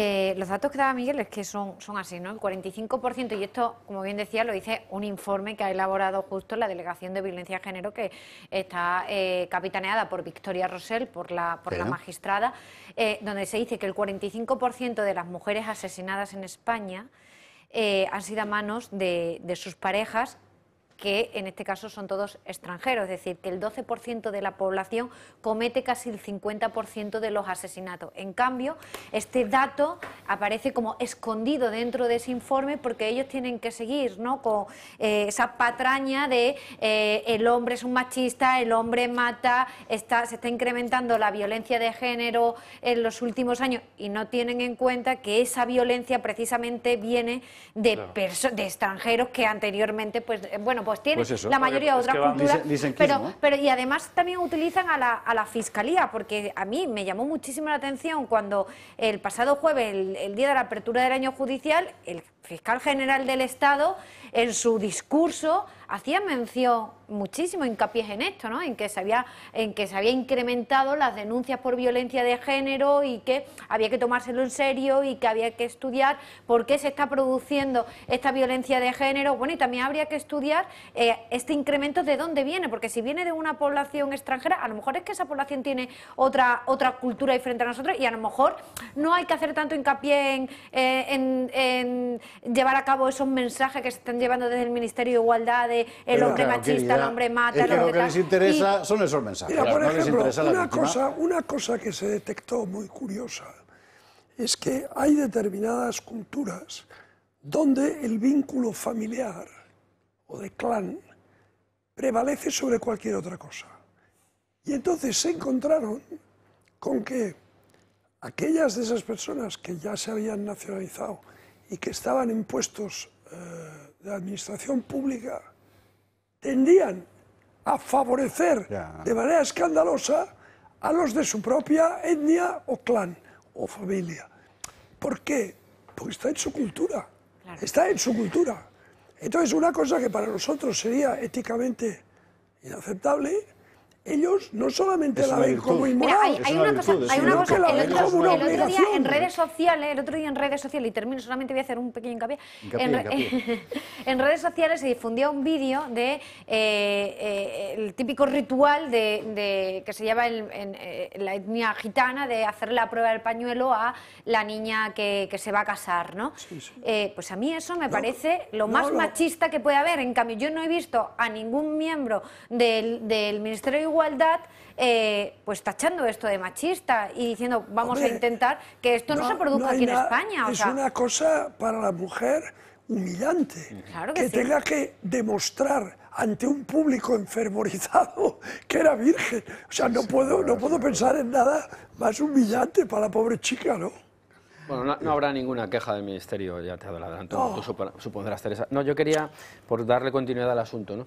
Eh, los datos que daba Miguel es que son, son así, ¿no? El 45%, y esto, como bien decía, lo dice un informe que ha elaborado justo la Delegación de Violencia de Género, que está eh, capitaneada por Victoria Rosell, por la, por la magistrada, eh, donde se dice que el 45% de las mujeres asesinadas en España han sido a manos de sus parejas que en este caso son todos extranjeros, es decir, que el 12% de la población comete casi el 50% de los asesinatos. En cambio, este dato aparece como escondido dentro de ese informe porque ellos tienen que seguir ¿no? con eh, esa patraña de eh, el hombre es un machista, el hombre mata, está, se está incrementando la violencia de género en los últimos años y no tienen en cuenta que esa violencia precisamente viene de, de extranjeros que anteriormente, pues eh, bueno, pues tiene pues la mayoría de otras culturas. pero, pero, y además también utilizan a la, a la, fiscalía, porque a mí me llamó muchísimo la atención cuando el pasado jueves, el, el día de la apertura del año judicial, el fiscal general del Estado, en su discurso, hacía mención, muchísimo hincapié en esto, ¿no? en, que se había, en que se había incrementado las denuncias por violencia de género y que había que tomárselo en serio y que había que estudiar por qué se está produciendo esta violencia de género. Bueno, y también habría que estudiar eh, este incremento de dónde viene, porque si viene de una población extranjera, a lo mejor es que esa población tiene otra, otra cultura diferente a nosotros y a lo mejor no hay que hacer tanto hincapié en eh, llevar a cabo esos mensajes que se están llevando desde el Ministerio de Igualdad de el hombre machista, el hombre mata... etc. hombre. lo que, les interesa son esos mensajes. Mira, por ejemplo, una, cosa, una cosa que se detectó muy curiosa es que hay determinadas culturas donde el vínculo familiar o de clan prevalece sobre cualquier otra cosa. Y entonces se encontraron con que aquellas de esas personas que ya se habían nacionalizado y que estaban en puestos eh, de administración pública tendían a favorecer de manera escandalosa a los de su propia etnia o clan o familia. ¿Por qué? Porque está en su cultura. Está en su cultura. Entonces, una cosa que para nosotros sería éticamente inaceptable, ellos no solamente la ven como inmoral. hay, una cosa, que el, otro, día en redes sociales, el otro día en redes sociales, y termino, solamente voy a hacer un pequeño hincapié, en, redes sociales se difundía un vídeo de eh, eh, el típico ritual de, que se lleva en, eh, la etnia gitana de hacer la prueba del pañuelo a la niña que, se va a casar, ¿no? pues a mí eso me parece lo más machista que puede haber. En cambio, yo no he visto a ningún miembro del, del Ministerio de igualdad, eh, pues tachando esto de machista y diciendo vamos a intentar que esto no, se produzca aquí en España. O es una cosa para la mujer humillante. que, tenga que demostrar ante un público enfermorizado que era virgen. O sea, no puedo, no puedo pensar en nada más humillante para la pobre chica, ¿no? Bueno, no, habrá ninguna queja del Ministerio, ya te adelanto, no. tú supondrás, Teresa. No, yo quería, por darle continuidad al asunto, ¿no?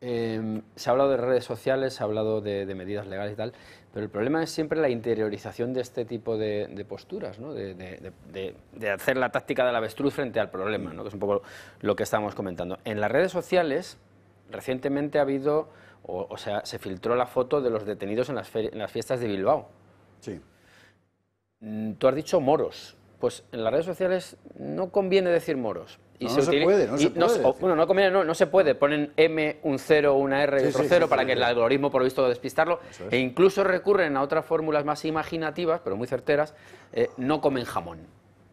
Em, se ha hablado de redes sociales, se ha hablado de, medidas legales y tal, pero el problema es siempre la interiorización de este tipo de, posturas, de, hacer la táctica del avestruz frente al problema, que es un poco lo que estábamos comentando. En las redes sociales, recientemente ha habido, o, sea, se filtró la foto de los detenidos en las, en las fiestas de Bilbao. Sí. Mm, tú has dicho moros. Pues en las redes sociales no conviene decir moros, no, se, puede, no se puede. No, no no, no se puede. Ponen M, un cero, una R y otro 0 para que el algoritmo, por lo visto, despistarlo. E incluso recurren a otras fórmulas más imaginativas, pero muy certeras. Eh, no comen jamón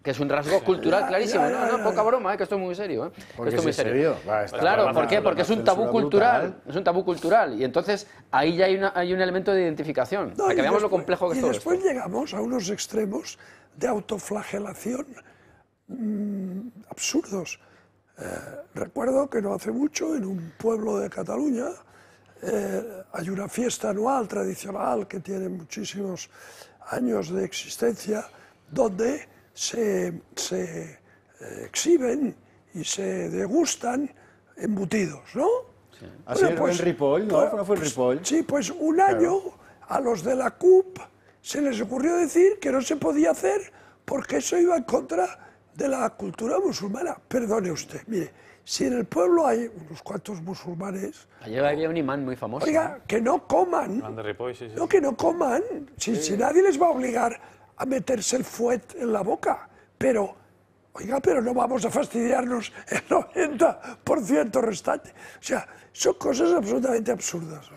que es un rasgo cultural clarísimo. no, no, poca broma, eh, que esto es muy serio. Eh, es claro, ¿por qué? Porque es un tabú cultural. Es un tabú cultural. Y entonces ahí ya hay, una, hay un elemento de identificación. que veamos lo complejo que es Y después llegamos a unos extremos de autoflagelación mm, absurdos. Eh, recuerdo que no hace mucho, en un pueblo de Cataluña, eh, hay una fiesta anual tradicional que tiene muchísimos años de existencia, donde se, eh, exhiben y se degustan embutidos, ¿no? Sí. Así pues, en Ripoll, ¿no? Pues, sí, pues un año a los de la CUP se les ocurrió decir que no se podía hacer porque eso iba en contra de la cultura musulmana. Perdone usted, mire, si en el pueblo hay unos cuantos musulmanes... Ayer había un imán muy famoso. Oiga, que no coman. No, que no coman. Si, si, nadie les va a obligar a meterse el fuet en la boca. Pero, oiga, pero no vamos a fastidiarnos el 90% restante. O sea, son cosas absolutamente absurdas.